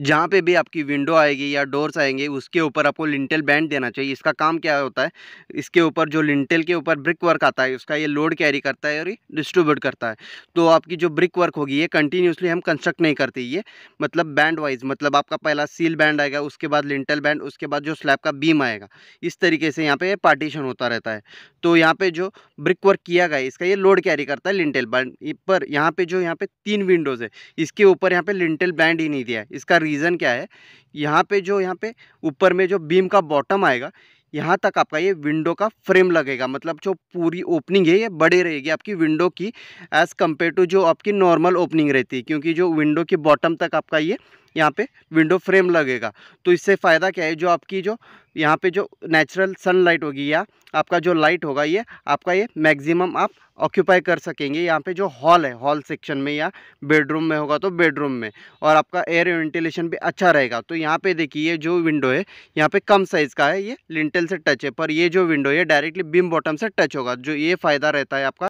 जहाँ पे भी आपकी विंडो आएगी या डोर्स आएंगे उसके ऊपर आपको लिंटेल बैंड देना चाहिए इसका काम क्या होता है इसके ऊपर जो लिंटेल के ऊपर ब्रिक वर्क आता है उसका ये लोड कैरी करता है और डिस्ट्रीब्यूट करता है तो आपकी जो ब्रिक वर्क होगी ये कंटिन्यूसली हम कंस्ट्रक्ट नहीं करते ये मतलब बैंड वाइज मतलब आपका पहला सील बैंड आएगा उसके बाद लिंटल बैंड उसके बाद जो स्लैब का बीम आएगा इस तरीके से यहाँ पे पार्टीशन होता रहता है तो यहाँ पे जो ब्रिक वर्क किया गया इसका ये लोड कैरी करता है लिंटेल बैंड पर यहाँ पे जो यहाँ पे तीन विंडोज़ है इसके ऊपर यहाँ पे लिंटेल बैंड ही नहीं दिया है इसका रीज़न क्या है यहाँ पे जो यहाँ पे ऊपर में जो बीम का बॉटम आएगा यहाँ तक आपका ये विंडो का फ्रेम लगेगा मतलब जो पूरी ओपनिंग है ये बड़ी रहेगी आपकी विंडो की एज़ कम्पेयर टू जो आपकी नॉर्मल ओपनिंग रहती है क्योंकि जो विंडो की बॉटम तक आपका ये यहाँ पे विंडो फ्रेम लगेगा तो इससे फ़ायदा क्या है जो आपकी जो यहाँ पे जो नेचुरल सनलाइट होगी या आपका जो लाइट होगा ये आपका ये मैक्सिमम आप ऑक्यूपाई कर सकेंगे यहाँ पे जो हॉल है हॉल सेक्शन में या बेडरूम में होगा तो बेडरूम में और आपका एयर वेंटिलेशन भी अच्छा रहेगा तो यहाँ पे देखिए ये जो विंडो है यहाँ पे कम साइज़ का है ये लिंटल से टच है पर ये जो विंडो है डायरेक्टली बिम बॉटम से टच होगा जो ये फ़ायदा रहता है आपका